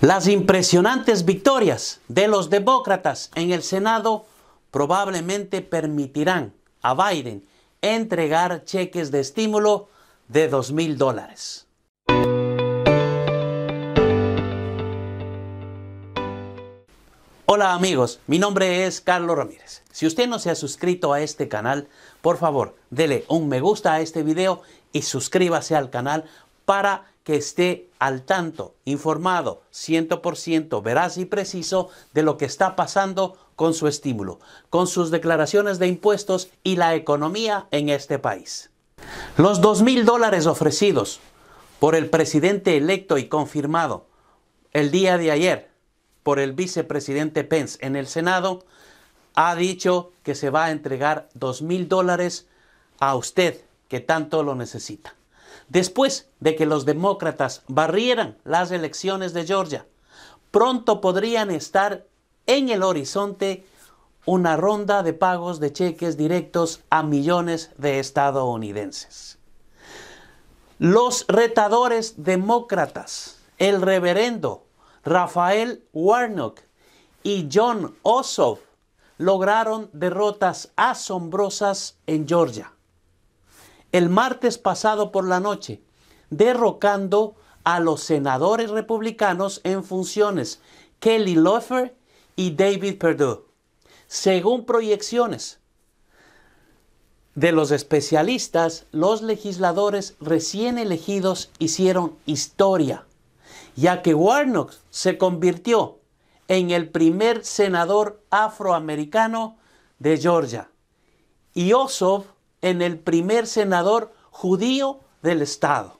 Las impresionantes victorias de los demócratas en el Senado probablemente permitirán a Biden entregar cheques de estímulo de $2,000. mil dólares. Hola amigos, mi nombre es Carlos Ramírez. Si usted no se ha suscrito a este canal, por favor, dele un me gusta a este video y suscríbase al canal para que esté al tanto, informado, 100% veraz y preciso de lo que está pasando con su estímulo, con sus declaraciones de impuestos y la economía en este país. Los dos mil dólares ofrecidos por el presidente electo y confirmado el día de ayer por el vicepresidente Pence en el Senado, ha dicho que se va a entregar dos mil dólares a usted que tanto lo necesita. Después de que los demócratas barrieran las elecciones de Georgia, pronto podrían estar en el horizonte una ronda de pagos de cheques directos a millones de estadounidenses. Los retadores demócratas, el reverendo Rafael Warnock y John Ossoff, lograron derrotas asombrosas en Georgia el martes pasado por la noche, derrocando a los senadores republicanos en funciones Kelly Loeffler y David Perdue. Según proyecciones de los especialistas, los legisladores recién elegidos hicieron historia, ya que Warnock se convirtió en el primer senador afroamericano de Georgia y Ossoff en el primer senador judío del Estado.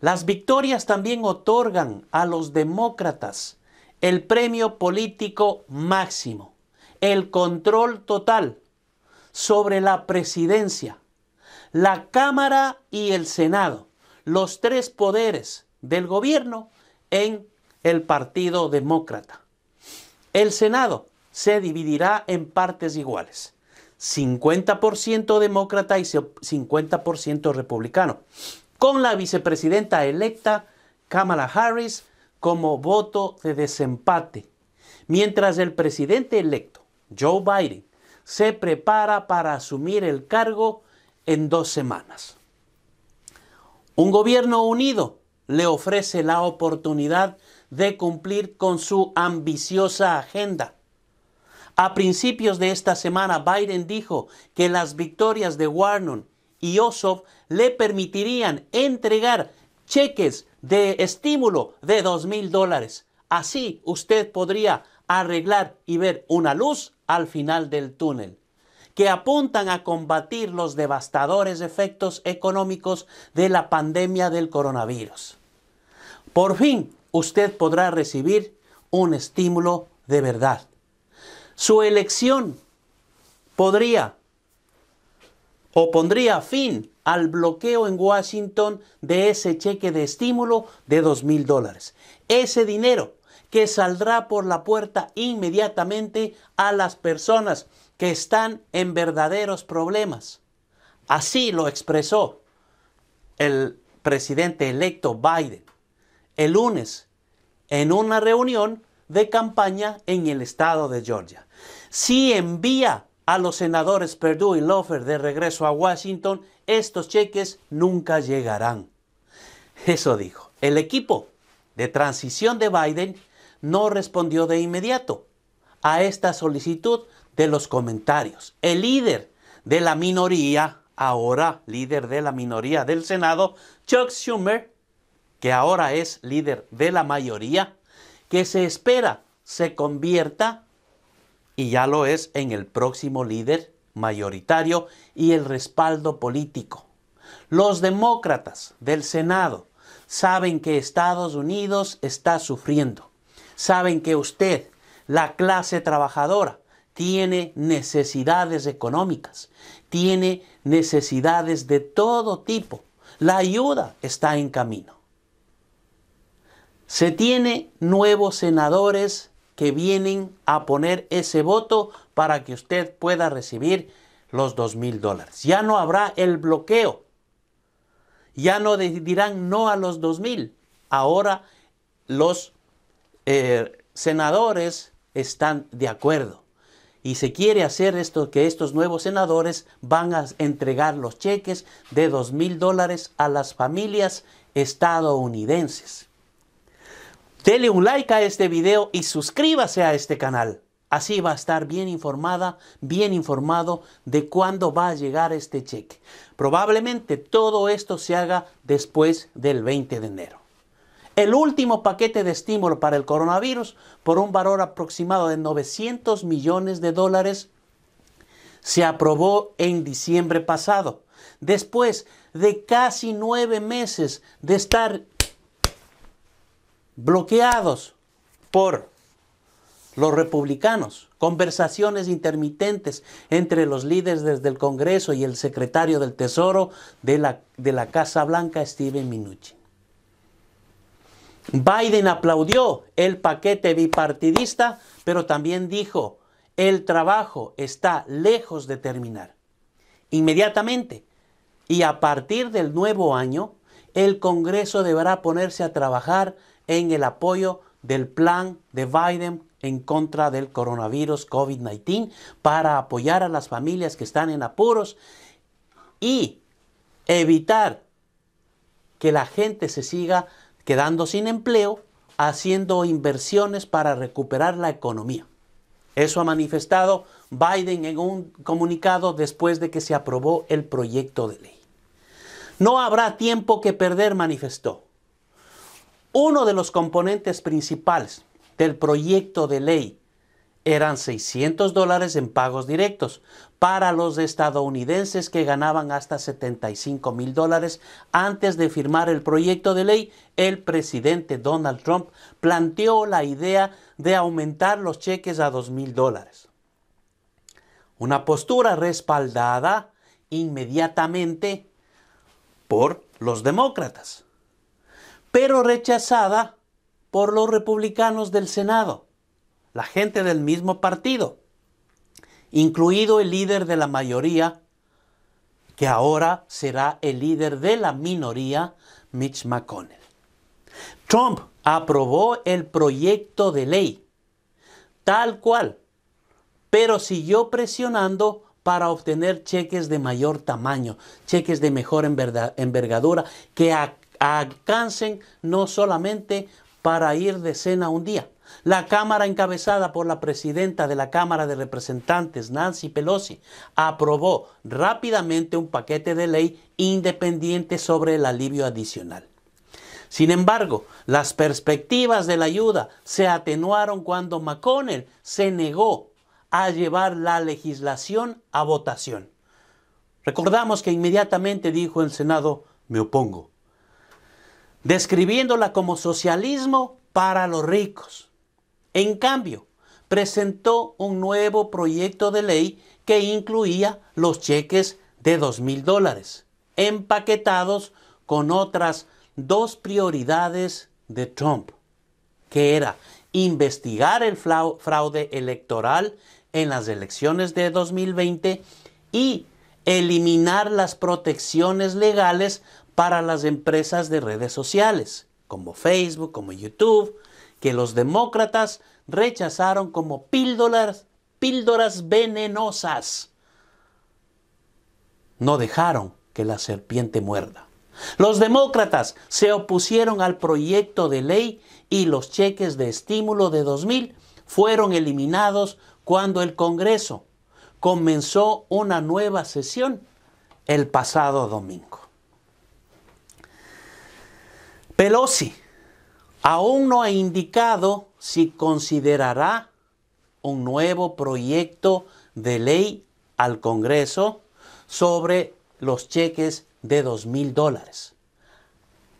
Las victorias también otorgan a los demócratas el premio político máximo, el control total sobre la presidencia, la Cámara y el Senado, los tres poderes del gobierno en el Partido Demócrata. El Senado se dividirá en partes iguales. 50% demócrata y 50% republicano, con la vicepresidenta electa Kamala Harris como voto de desempate, mientras el presidente electo, Joe Biden, se prepara para asumir el cargo en dos semanas. Un gobierno unido le ofrece la oportunidad de cumplir con su ambiciosa agenda a principios de esta semana, Biden dijo que las victorias de Warnon y Ossoff le permitirían entregar cheques de estímulo de dos mil dólares. Así usted podría arreglar y ver una luz al final del túnel que apuntan a combatir los devastadores efectos económicos de la pandemia del coronavirus. Por fin, usted podrá recibir un estímulo de verdad su elección podría o pondría fin al bloqueo en Washington de ese cheque de estímulo de dos mil dólares. Ese dinero que saldrá por la puerta inmediatamente a las personas que están en verdaderos problemas. Así lo expresó el presidente electo Biden el lunes en una reunión de campaña en el estado de Georgia si envía a los senadores Perdue y Loeffler de regreso a Washington, estos cheques nunca llegarán. Eso dijo. El equipo de transición de Biden no respondió de inmediato a esta solicitud de los comentarios. El líder de la minoría, ahora líder de la minoría del Senado, Chuck Schumer, que ahora es líder de la mayoría, que se espera se convierta y ya lo es en el próximo líder mayoritario y el respaldo político. Los demócratas del Senado saben que Estados Unidos está sufriendo. Saben que usted, la clase trabajadora, tiene necesidades económicas, tiene necesidades de todo tipo. La ayuda está en camino. Se tiene nuevos senadores que vienen a poner ese voto para que usted pueda recibir los dos mil dólares. Ya no habrá el bloqueo. Ya no dirán no a los dos mil. Ahora los eh, senadores están de acuerdo. Y se quiere hacer esto, que estos nuevos senadores van a entregar los cheques de dos mil dólares a las familias estadounidenses. Dele un like a este video y suscríbase a este canal. Así va a estar bien informada, bien informado de cuándo va a llegar este cheque. Probablemente todo esto se haga después del 20 de enero. El último paquete de estímulo para el coronavirus por un valor aproximado de 900 millones de dólares se aprobó en diciembre pasado, después de casi nueve meses de estar bloqueados por los republicanos, conversaciones intermitentes entre los líderes del Congreso y el secretario del Tesoro de la, Casa Blanca, Steven Minucci. Biden aplaudió el paquete bipartidista, pero también dijo, el trabajo está lejos de terminar. Inmediatamente y a partir del nuevo año, el Congreso deberá ponerse a trabajar en el apoyo del plan de Biden en contra del coronavirus COVID-19 para apoyar a las familias que están en apuros y evitar que la gente se siga quedando sin empleo haciendo inversiones para recuperar la economía. Eso ha manifestado Biden en un comunicado después de que se aprobó el proyecto de ley. No habrá tiempo que perder, manifestó. Uno de los componentes principales del proyecto de ley eran 600 dólares en pagos directos para los estadounidenses que ganaban hasta 75 mil dólares. Antes de firmar el proyecto de ley, el presidente Donald Trump planteó la idea de aumentar los cheques a 2 mil dólares. Una postura respaldada inmediatamente por los demócratas pero rechazada por los republicanos del Senado, la gente del mismo partido, incluido el líder de la mayoría, que ahora será el líder de la minoría, Mitch McConnell. Trump aprobó el proyecto de ley, tal cual, pero siguió presionando para obtener cheques de mayor tamaño, cheques de mejor envergadura, que a alcancen no solamente para ir de cena un día. La Cámara encabezada por la presidenta de la Cámara de Representantes, Nancy Pelosi, aprobó rápidamente un paquete de ley independiente sobre el alivio adicional. Sin embargo, las perspectivas de la ayuda se atenuaron cuando McConnell se negó a llevar la legislación a votación. Recordamos que inmediatamente dijo el Senado, me opongo describiéndola como socialismo para los ricos. En cambio, presentó un nuevo proyecto de ley que incluía los cheques de 2,000 dólares, empaquetados con otras dos prioridades de Trump, que era investigar el fraude electoral en las elecciones de 2020 y eliminar las protecciones legales para las empresas de redes sociales, como Facebook, como YouTube, que los demócratas rechazaron como píldoras, venenosas. No dejaron que la serpiente muerda. Los demócratas se opusieron al proyecto de ley y los cheques de estímulo de 2000 fueron eliminados cuando el Congreso comenzó una nueva sesión el pasado domingo. Pelosi aún no ha indicado si considerará un nuevo proyecto de ley al Congreso sobre los cheques de dos mil dólares,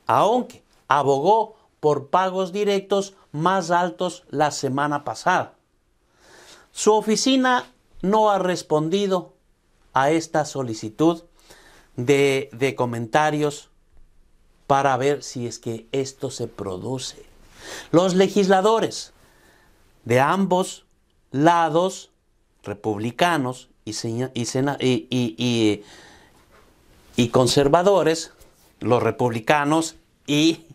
aunque abogó por pagos directos más altos la semana pasada. Su oficina no ha respondido a esta solicitud de, de comentarios para ver si es que esto se produce. Los legisladores de ambos lados, republicanos y, y, conservadores, los republicanos y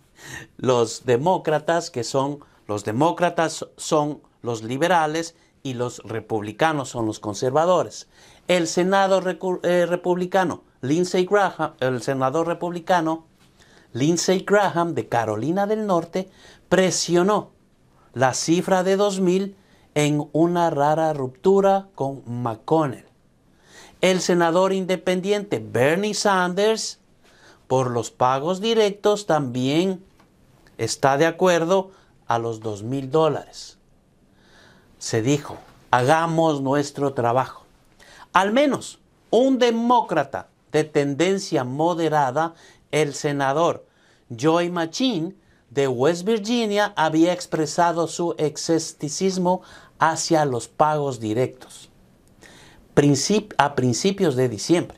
los demócratas, que son los demócratas son los liberales y los republicanos son los conservadores. El Senado eh, republicano, Lindsey Graham, el senador republicano, Lindsey Graham de Carolina del Norte presionó la cifra de 2000 en una rara ruptura con McConnell. El senador independiente Bernie Sanders, por los pagos directos, también está de acuerdo a los 2.000 dólares. Se dijo, hagamos nuestro trabajo. Al menos un demócrata de tendencia moderada el senador Joy Machin de West Virginia había expresado su escepticismo hacia los pagos directos a principios de diciembre.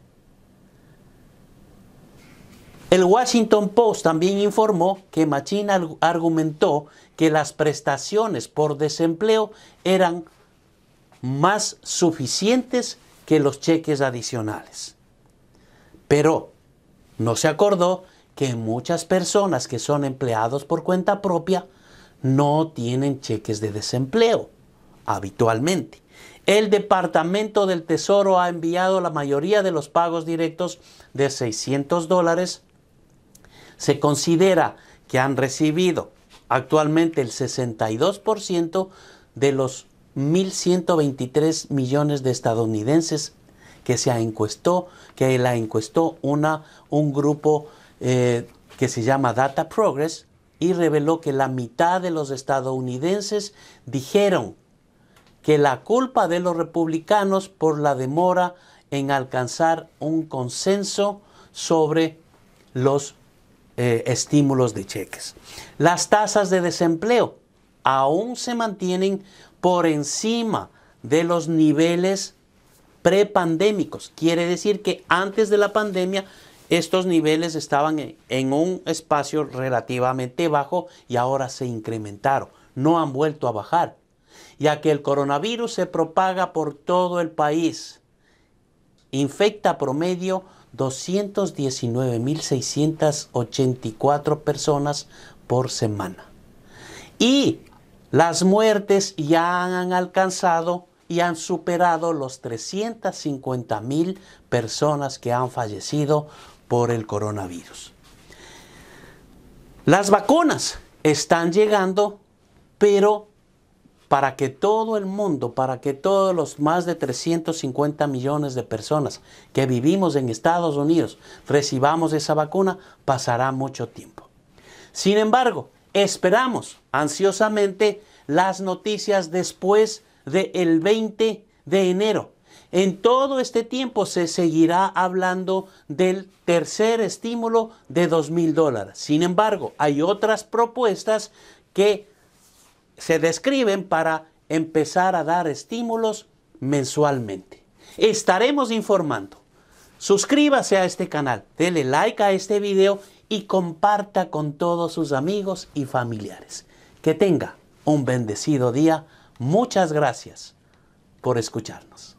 El Washington Post también informó que Machin argumentó que las prestaciones por desempleo eran más suficientes que los cheques adicionales. Pero no se acordó que muchas personas que son empleados por cuenta propia no tienen cheques de desempleo habitualmente. El Departamento del Tesoro ha enviado la mayoría de los pagos directos de 600 dólares. Se considera que han recibido actualmente el 62% de los 1.123 millones de estadounidenses que se encuestó, que la encuestó una, un grupo eh, que se llama Data Progress y reveló que la mitad de los estadounidenses dijeron que la culpa de los republicanos por la demora en alcanzar un consenso sobre los eh, estímulos de cheques. Las tasas de desempleo aún se mantienen por encima de los niveles prepandémicos. Quiere decir que antes de la pandemia estos niveles estaban en, un espacio relativamente bajo y ahora se incrementaron. No han vuelto a bajar, ya que el coronavirus se propaga por todo el país. Infecta promedio 219.684 personas por semana. Y las muertes ya han alcanzado y han superado los 350 mil personas que han fallecido por el coronavirus. Las vacunas están llegando, pero para que todo el mundo, para que todos los más de 350 millones de personas que vivimos en Estados Unidos recibamos esa vacuna, pasará mucho tiempo. Sin embargo, esperamos ansiosamente las noticias después del 20 de enero. En todo este tiempo se seguirá hablando del tercer estímulo de 2000 mil dólares. Sin embargo, hay otras propuestas que se describen para empezar a dar estímulos mensualmente. Estaremos informando. Suscríbase a este canal, dele like a este video y comparta con todos sus amigos y familiares. Que tenga un bendecido día. Muchas gracias por escucharnos.